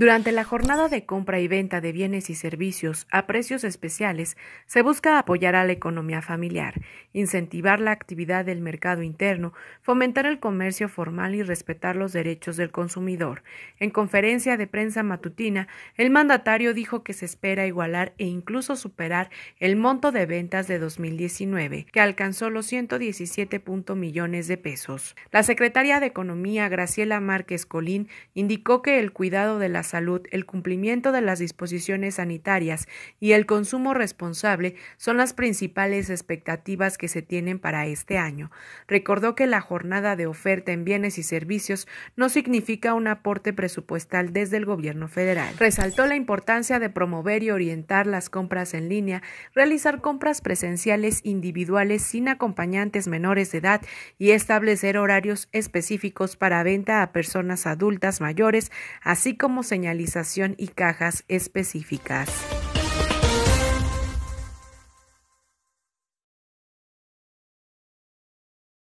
Durante la jornada de compra y venta de bienes y servicios a precios especiales, se busca apoyar a la economía familiar, incentivar la actividad del mercado interno, fomentar el comercio formal y respetar los derechos del consumidor. En conferencia de prensa matutina, el mandatario dijo que se espera igualar e incluso superar el monto de ventas de 2019, que alcanzó los 117. millones de pesos. La secretaria de Economía, Graciela Márquez Colín, indicó que el cuidado de las salud, el cumplimiento de las disposiciones sanitarias y el consumo responsable son las principales expectativas que se tienen para este año. Recordó que la jornada de oferta en bienes y servicios no significa un aporte presupuestal desde el gobierno federal. Resaltó la importancia de promover y orientar las compras en línea, realizar compras presenciales individuales sin acompañantes menores de edad y establecer horarios específicos para venta a personas adultas mayores, así como señalar señalización y cajas específicas.